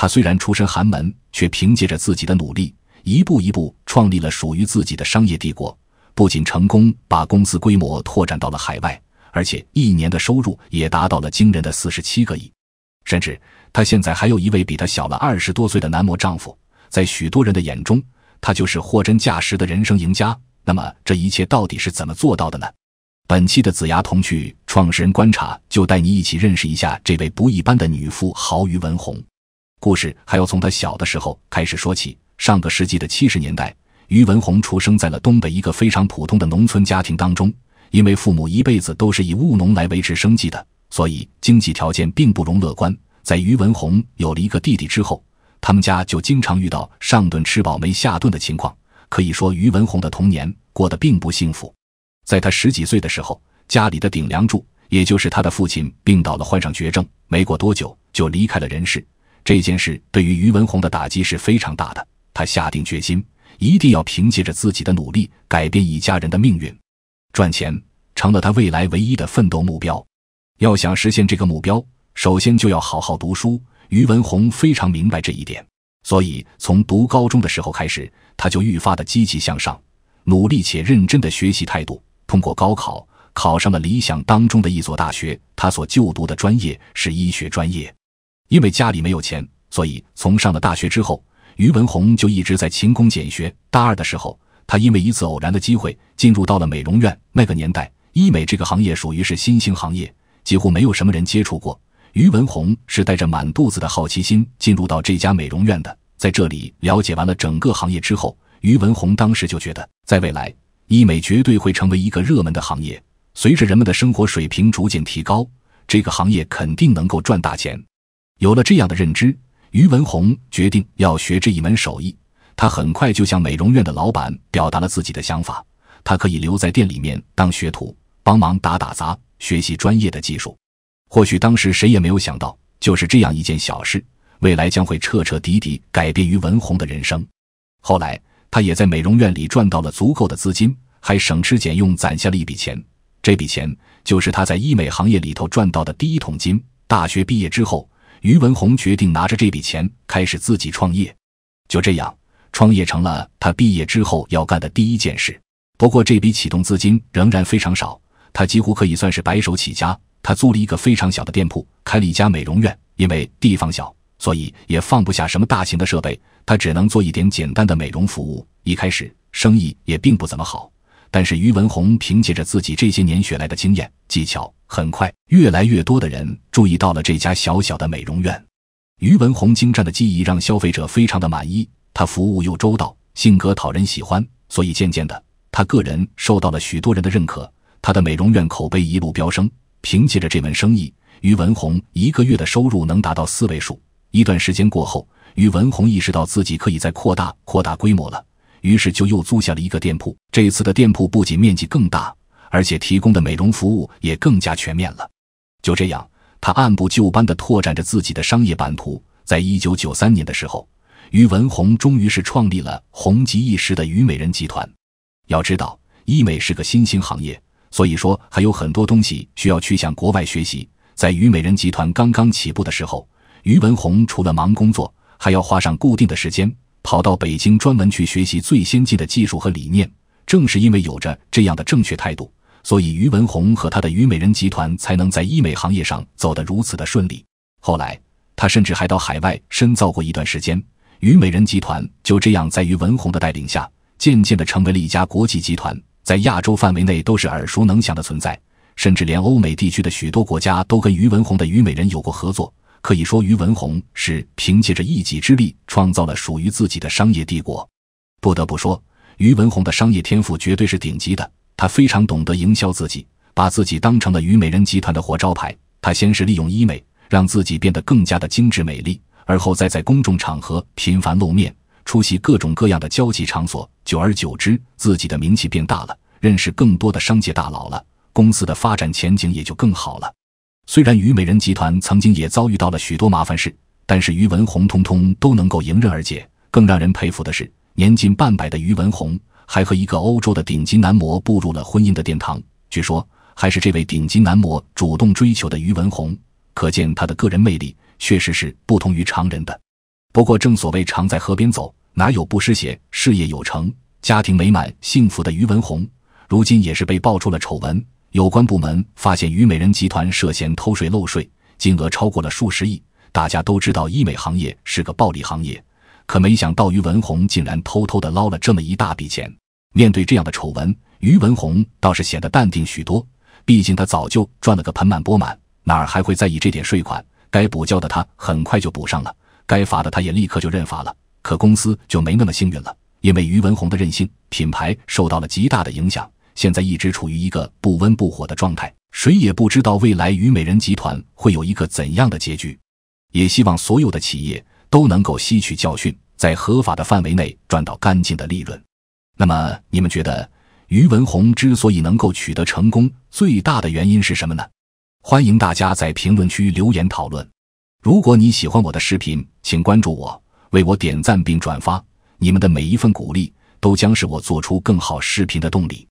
他虽然出身寒门，却凭借着自己的努力，一步一步创立了属于自己的商业帝国。不仅成功把公司规模拓展到了海外，而且一年的收入也达到了惊人的四十七个亿。甚至他现在还有一位比他小了二十多岁的男模丈夫。在许多人的眼中，他就是货真价实的人生赢家。那么这一切到底是怎么做到的呢？本期的子牙童趣创始人观察就带你一起认识一下这位不一般的女富豪于文红。故事还要从他小的时候开始说起。上个世纪的七十年代，于文红出生在了东北一个非常普通的农村家庭当中。因为父母一辈子都是以务农来维持生计的，所以经济条件并不容乐观。在于文红有了一个弟弟之后，他们家就经常遇到上顿吃饱没下顿的情况。可以说，于文红的童年过得并不幸福。在他十几岁的时候，家里的顶梁柱，也就是他的父亲，病倒了，患上绝症，没过多久就离开了人世。这件事对于于文红的打击是非常大的，他下定决心一定要凭借着自己的努力改变一家人的命运，赚钱成了他未来唯一的奋斗目标。要想实现这个目标，首先就要好好读书。于文红非常明白这一点，所以从读高中的时候开始，他就愈发的积极向上，努力且认真的学习态度。通过高考，考上了理想当中的一所大学，他所就读的专业是医学专业。因为家里没有钱，所以从上了大学之后，于文红就一直在勤工俭学。大二的时候，他因为一次偶然的机会，进入到了美容院。那个年代，医美这个行业属于是新兴行业，几乎没有什么人接触过。于文红是带着满肚子的好奇心进入到这家美容院的。在这里了解完了整个行业之后，于文红当时就觉得，在未来，医美绝对会成为一个热门的行业。随着人们的生活水平逐渐提高，这个行业肯定能够赚大钱。有了这样的认知，于文红决定要学这一门手艺。他很快就向美容院的老板表达了自己的想法，他可以留在店里面当学徒，帮忙打打杂，学习专业的技术。或许当时谁也没有想到，就是这样一件小事，未来将会彻彻底底改变于文红的人生。后来，他也在美容院里赚到了足够的资金，还省吃俭用攒下了一笔钱。这笔钱就是他在医美行业里头赚到的第一桶金。大学毕业之后。于文红决定拿着这笔钱开始自己创业，就这样，创业成了他毕业之后要干的第一件事。不过，这笔启动资金仍然非常少，他几乎可以算是白手起家。他租了一个非常小的店铺，开了一家美容院。因为地方小，所以也放不下什么大型的设备，他只能做一点简单的美容服务。一开始，生意也并不怎么好。但是于文红凭借着自己这些年学来的经验技巧，很快越来越多的人注意到了这家小小的美容院。于文红精湛的技艺让消费者非常的满意，他服务又周到，性格讨人喜欢，所以渐渐的他个人受到了许多人的认可。他的美容院口碑一路飙升。凭借着这门生意，于文红一个月的收入能达到四位数。一段时间过后，于文红意识到自己可以再扩大扩大规模了。于是就又租下了一个店铺。这次的店铺不仅面积更大，而且提供的美容服务也更加全面了。就这样，他按部就班地拓展着自己的商业版图。在一九九三年的时候，于文红终于是创立了红极一时的虞美人集团。要知道，医美是个新兴行业，所以说还有很多东西需要去向国外学习。在虞美人集团刚刚起步的时候，于文红除了忙工作，还要花上固定的时间。跑到北京专门去学习最先进的技术和理念。正是因为有着这样的正确态度，所以俞文红和他的虞美人集团才能在医美行业上走得如此的顺利。后来，他甚至还到海外深造过一段时间。虞美人集团就这样在俞文红的带领下，渐渐地成为了一家国际集团，在亚洲范围内都是耳熟能详的存在，甚至连欧美地区的许多国家都跟于文红的虞美人有过合作。可以说，俞文宏是凭借着一己之力创造了属于自己的商业帝国。不得不说，俞文宏的商业天赋绝对是顶级的。他非常懂得营销自己，把自己当成了虞美人集团的活招牌。他先是利用医美让自己变得更加的精致美丽，而后再在公众场合频繁露面，出席各种各样的交际场所。久而久之，自己的名气变大了，认识更多的商界大佬了，公司的发展前景也就更好了。虽然虞美人集团曾经也遭遇到了许多麻烦事，但是于文红通通都能够迎刃而解。更让人佩服的是，年近半百的于文红还和一个欧洲的顶级男模步入了婚姻的殿堂，据说还是这位顶级男模主动追求的于文红。可见他的个人魅力确实是不同于常人的。不过，正所谓常在河边走，哪有不湿鞋？事业有成、家庭美满、幸福的于文红，如今也是被爆出了丑闻。有关部门发现虞美人集团涉嫌偷税漏税，金额超过了数十亿。大家都知道医美行业是个暴利行业，可没想到于文红竟然偷偷的捞了这么一大笔钱。面对这样的丑闻，于文红倒是显得淡定许多。毕竟他早就赚了个盆满钵满，哪儿还会在意这点税款？该补交的他很快就补上了，该罚的他也立刻就认罚了。可公司就没那么幸运了，因为于文红的任性，品牌受到了极大的影响。现在一直处于一个不温不火的状态，谁也不知道未来虞美人集团会有一个怎样的结局。也希望所有的企业都能够吸取教训，在合法的范围内赚到干净的利润。那么，你们觉得俞文红之所以能够取得成功，最大的原因是什么呢？欢迎大家在评论区留言讨论。如果你喜欢我的视频，请关注我，为我点赞并转发。你们的每一份鼓励都将是我做出更好视频的动力。